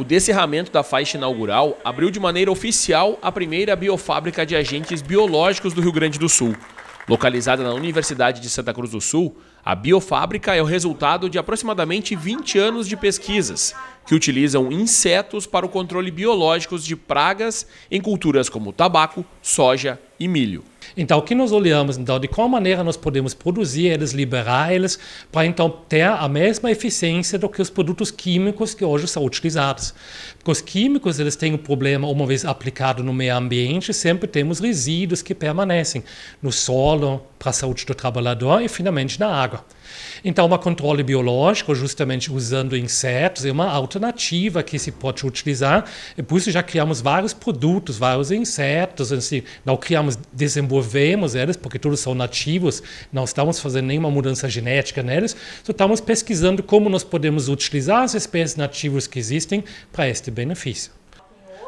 O descerramento da faixa inaugural abriu de maneira oficial a primeira biofábrica de agentes biológicos do Rio Grande do Sul. Localizada na Universidade de Santa Cruz do Sul, a biofábrica é o resultado de aproximadamente 20 anos de pesquisas, que utilizam insetos para o controle biológico de pragas em culturas como tabaco, soja e milho. Então, o que nós olhamos, então, de qual maneira nós podemos produzir eles, liberar eles, para então ter a mesma eficiência do que os produtos químicos que hoje são utilizados. Porque os químicos, eles têm um problema, uma vez aplicado no meio ambiente, sempre temos resíduos que permanecem no solo, para a saúde do trabalhador e, finalmente, na água. Então, uma controle biológico, justamente usando insetos, é uma alternativa que se pode utilizar. E por isso já criamos vários produtos, vários insetos. Assim, não criamos, desenvolvemos eles, porque todos são nativos, não estamos fazendo nenhuma mudança genética neles, só estamos pesquisando como nós podemos utilizar as espécies nativas que existem para este benefício.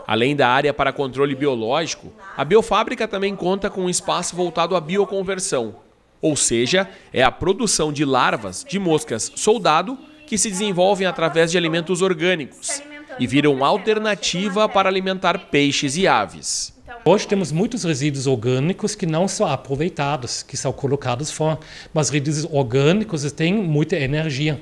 Além da área para controle biológico, a biofábrica também conta com um espaço voltado à bioconversão, ou seja, é a produção de larvas de moscas soldado que se desenvolvem através de alimentos orgânicos e viram alternativa para alimentar peixes e aves. Hoje temos muitos resíduos orgânicos que não são aproveitados, que são colocados fora, mas resíduos orgânicos têm muita energia.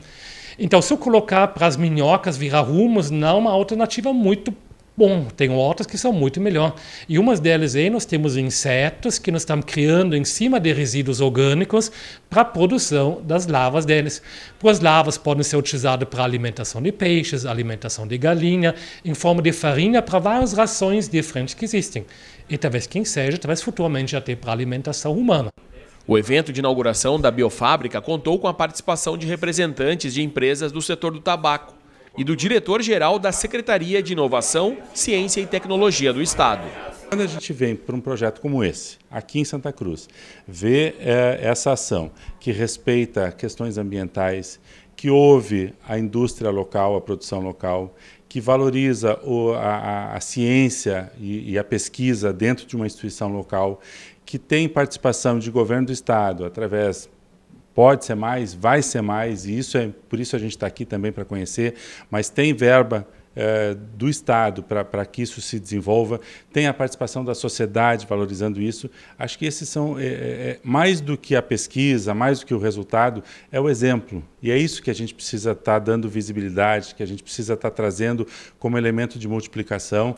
Então, se eu colocar para as minhocas virar rumos, não é uma alternativa muito Bom, tem outras que são muito melhor. E uma delas aí nós temos insetos que nós estamos criando em cima de resíduos orgânicos para a produção das larvas deles. Pois larvas podem ser utilizadas para alimentação de peixes, alimentação de galinha, em forma de farinha para várias rações diferentes que existem. E talvez quem seja, talvez futuramente até para alimentação humana. O evento de inauguração da biofábrica contou com a participação de representantes de empresas do setor do tabaco e do diretor-geral da Secretaria de Inovação, Ciência e Tecnologia do Estado. Quando a gente vem para um projeto como esse, aqui em Santa Cruz, ver é, essa ação que respeita questões ambientais, que ouve a indústria local, a produção local, que valoriza o, a, a, ciência e, e a pesquisa dentro de uma instituição local, que tem participação de governo do Estado, através pode ser mais, vai ser mais, e isso é por isso a gente está aqui também para conhecer, mas tem verba eh, do Estado para que isso se desenvolva, tem a participação da sociedade valorizando isso. Acho que esses são, eh, eh, mais do que a pesquisa, mais do que o resultado, é o exemplo. E é isso que a gente precisa estar tá dando visibilidade, que a gente precisa estar tá trazendo como elemento de multiplicação.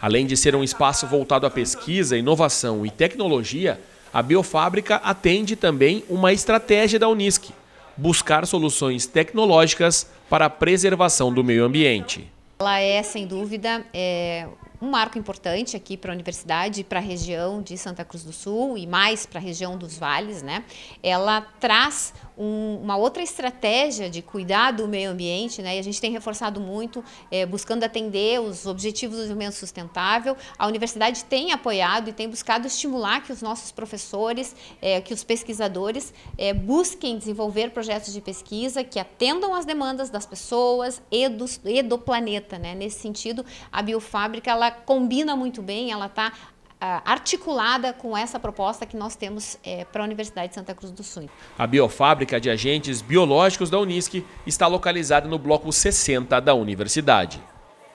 Além de ser um espaço voltado à pesquisa, inovação e tecnologia, a biofábrica atende também uma estratégia da Unisc, buscar soluções tecnológicas para a preservação do meio ambiente. Ela é, sem dúvida, é um marco importante aqui para a universidade e para a região de Santa Cruz do Sul e mais para a região dos vales, né? Ela traz um, uma outra estratégia de cuidar do meio ambiente, né? E a gente tem reforçado muito, é, buscando atender os objetivos do desenvolvimento sustentável. A universidade tem apoiado e tem buscado estimular que os nossos professores, é, que os pesquisadores é, busquem desenvolver projetos de pesquisa que atendam às demandas das pessoas e do, e do planeta, né? Nesse sentido, a biofábrica ela ela combina muito bem, ela está ah, articulada com essa proposta que nós temos é, para a Universidade de Santa Cruz do Sul. A biofábrica de agentes biológicos da Unisc está localizada no bloco 60 da universidade.